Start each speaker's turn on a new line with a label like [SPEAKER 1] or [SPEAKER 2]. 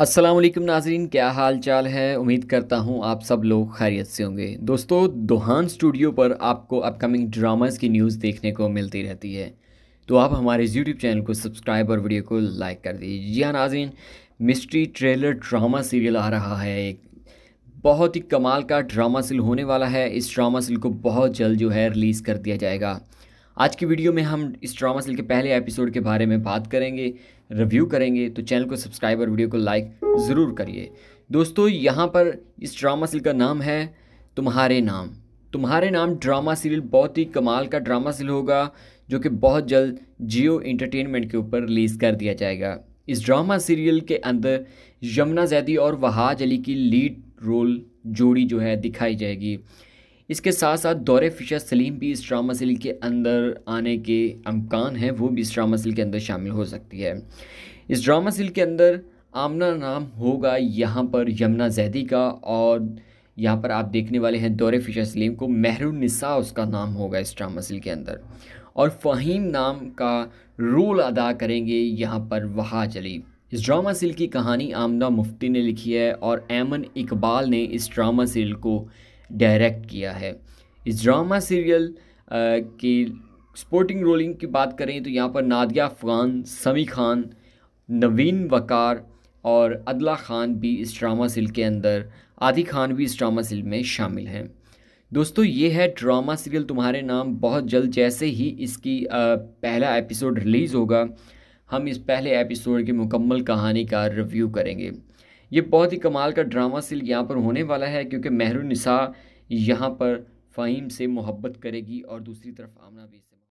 [SPEAKER 1] असलम नाजरीन क्या हाल चाल है उम्मीद करता हूँ आप सब लोग खैरियत से होंगे दोस्तों दोहान स्टूडियो पर आपको अपकमिंग ड्रामास की न्यूज़ देखने को मिलती रहती है तो आप हमारे यूट्यूब चैनल को सब्सक्राइब और वीडियो को लाइक कर दीजिए जी हाँ नाजरीन मिस्ट्री ट्रेलर ड्रामा सीरियल आ रहा है एक बहुत ही कमाल का ड्रामा सील होने वाला है इस ड्रामा सील को बहुत जल्द जो है रिलीज़ कर दिया जाएगा आज की वीडियो में हम इस ड्रामा सिल के पहले एपिसोड के बारे में बात करेंगे रिव्यू करेंगे तो चैनल को सब्सक्राइब और वीडियो को लाइक ज़रूर करिए दोस्तों यहाँ पर इस ड्रामा सिल का नाम है तुम्हारे नाम तुम्हारे नाम ड्रामा सीरियल बहुत ही कमाल का ड्रामा सीरियल होगा जो कि बहुत जल्द जियो इंटरटेनमेंट के ऊपर रिलीज़ कर दिया जाएगा इस ड्रामा सीरियल के अंदर यमुना जैदी और वहाज अली की लीड रोल जोड़ी जो है दिखाई जाएगी इसके साथ साथ दौरे फिशा सलीम भी इस ड्रामा सिल के अंदर आने के अमकान हैं वो भी इस ड्रामा सिल के अंदर शामिल हो सकती है इस ड्रामा सिल के अंदर आमना नाम होगा यहाँ पर यमुना जैदी का और यहाँ पर आप देखने वाले हैं दौरे फिशा सलीम को महरुनसा उसका नाम होगा इस ड्रामा सिल के अंदर और फ़हीम नाम का रोल अदा करेंगे यहाँ पर वहा जलीब इस ड्रामा सिल की कहानी आमदा मुफ्ती ने लिखी है और एमन इकबाल ने इस ड्रामा सिल को डायरेक्ट किया है इस ड्रामा सीरियल की स्पोर्टिंग रोलिंग की बात करें तो यहाँ पर नादिया अफ़गान समी खान नवीन वकार और अदला खान भी इस ड्रामा सिल के अंदर आदि खान भी इस ड्रामा सिल में शामिल हैं दोस्तों ये है ड्रामा सीरियल तुम्हारे नाम बहुत जल्द जैसे ही इसकी पहला एपिसोड रिलीज़ होगा हम इस पहले एपिसोड की मुकम्मल कहानी का रिव्यू करेंगे ये बहुत ही कमाल का ड्रामा सील यहाँ पर होने वाला है क्योंकि मेहरू निसा यहाँ पर फ़हीम से मोहब्बत करेगी और दूसरी तरफ आमना भी से